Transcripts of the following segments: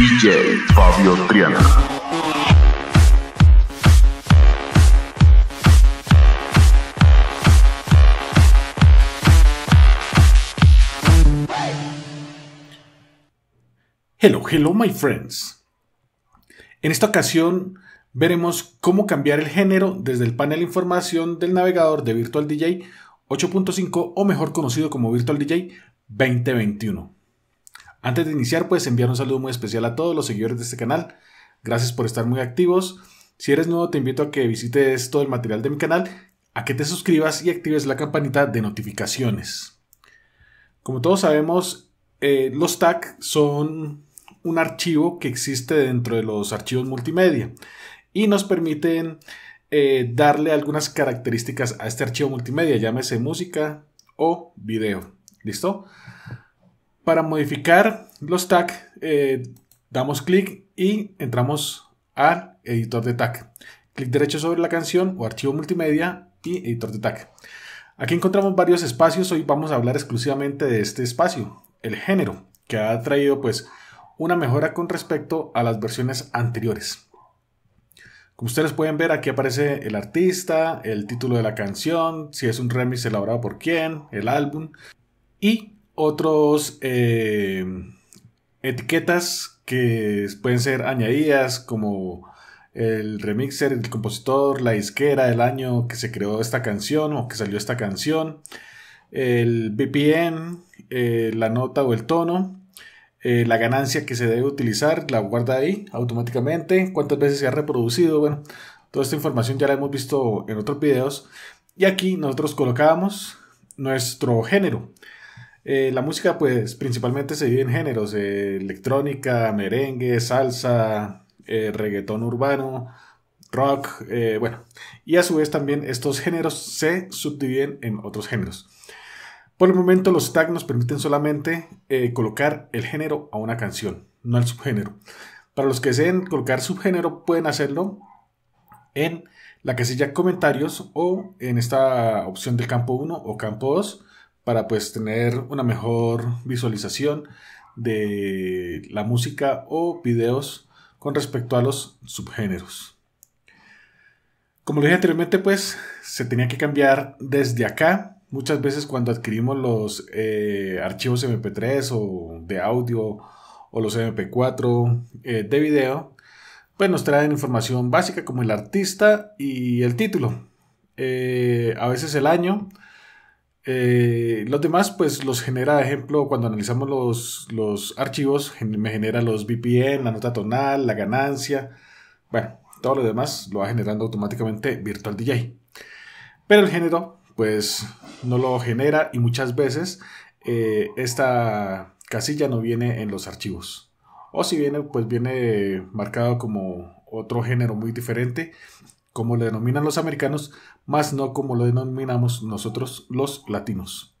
DJ Fabio Triana. Hello, hello my friends. En esta ocasión veremos cómo cambiar el género desde el panel de información del navegador de Virtual DJ 8.5 o mejor conocido como Virtual DJ 2021. Antes de iniciar, puedes enviar un saludo muy especial a todos los seguidores de este canal. Gracias por estar muy activos. Si eres nuevo, te invito a que visites todo el material de mi canal, a que te suscribas y actives la campanita de notificaciones. Como todos sabemos, eh, los tags son un archivo que existe dentro de los archivos multimedia y nos permiten eh, darle algunas características a este archivo multimedia, llámese música o video. ¿Listo? Para modificar los tags, eh, damos clic y entramos al editor de tag. Clic derecho sobre la canción o archivo multimedia y editor de tag. Aquí encontramos varios espacios, hoy vamos a hablar exclusivamente de este espacio, el género, que ha traído pues una mejora con respecto a las versiones anteriores. Como ustedes pueden ver, aquí aparece el artista, el título de la canción, si es un remix elaborado por quién, el álbum y otras eh, etiquetas que pueden ser añadidas como el remixer, el compositor, la disquera, el año que se creó esta canción o que salió esta canción, el BPM, eh, la nota o el tono, eh, la ganancia que se debe utilizar, la guarda ahí automáticamente, cuántas veces se ha reproducido, bueno, toda esta información ya la hemos visto en otros videos y aquí nosotros colocamos nuestro género. Eh, la música, pues, principalmente se divide en géneros: eh, electrónica, merengue, salsa, eh, reggaetón urbano, rock, bueno. Y a su vez también estos géneros se subdividen en otros géneros. Por el momento, los tags nos permiten solamente colocar el género a una canción, no al subgénero. Para los que deseen colocar subgénero, pueden hacerlo en la casilla comentarios o en esta opción del campo 1 o campo 2 para pues tener una mejor visualización de la música o videos con respecto a los subgéneros. Como lo dije anteriormente, pues se tenía que cambiar desde acá. Muchas veces cuando adquirimos los eh, archivos MP3 o de audio o los MP4 eh, de video, pues nos traen información básica como el artista y el título. Eh, a veces el año, eh, los demás, pues los genera, ejemplo, cuando analizamos los, archivos, me genera los VPN, la nota tonal, la ganancia. Bueno, todo lo demás lo va generando automáticamente Virtual DJ. Pero el género, pues no lo genera y muchas veces eh, esta casilla no viene en los archivos. O si viene, pues viene marcado como otro género muy diferente como le denominan los americanos, más no como lo denominamos nosotros los latinos.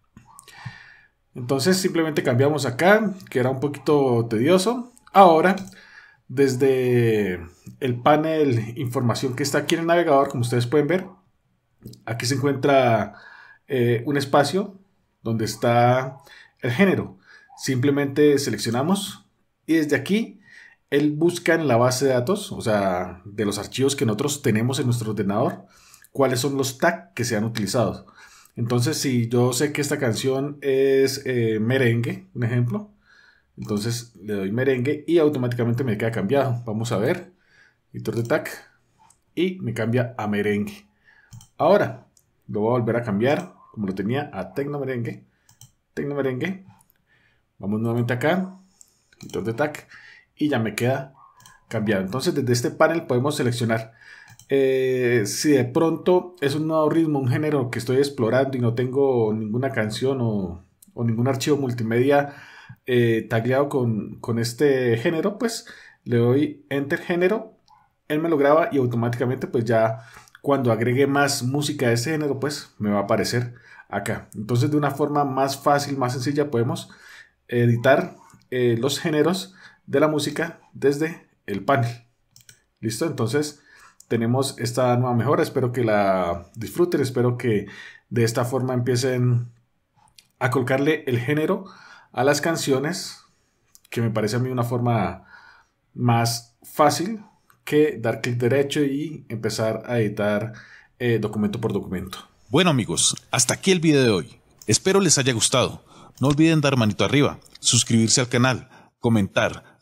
Entonces simplemente cambiamos acá, que era un poquito tedioso. Ahora, desde el panel información que está aquí en el navegador, como ustedes pueden ver, aquí se encuentra eh, un espacio donde está el género. Simplemente seleccionamos y desde aquí él busca en la base de datos, o sea, de los archivos que nosotros tenemos en nuestro ordenador, cuáles son los tags que se han utilizado. Entonces, si yo sé que esta canción es eh, merengue, un ejemplo, entonces le doy merengue y automáticamente me queda cambiado. Vamos a ver, editor de tag, y me cambia a merengue. Ahora, lo voy a volver a cambiar, como lo tenía, a tecno merengue, tecno merengue. Vamos nuevamente acá, editor de tag, y ya me queda cambiado. Entonces desde este panel podemos seleccionar eh, si de pronto es un nuevo ritmo, un género que estoy explorando y no tengo ninguna canción o, ningún archivo multimedia eh, con, este género, pues le doy enter género, él me lo graba y automáticamente pues ya cuando agregue más música de ese género pues me va a aparecer acá. Entonces de una forma más fácil, más sencilla podemos editar eh, los géneros de la música desde el panel. ¿Listo? Entonces tenemos esta nueva mejora. Espero que la disfruten. Espero que de esta forma empiecen a colocarle el género a las canciones, que me parece a mí una forma más fácil que dar clic derecho y empezar a editar eh, documento por documento. Bueno amigos, hasta aquí el video de hoy. Espero les haya gustado. No olviden dar manito arriba, suscribirse al canal, comentar,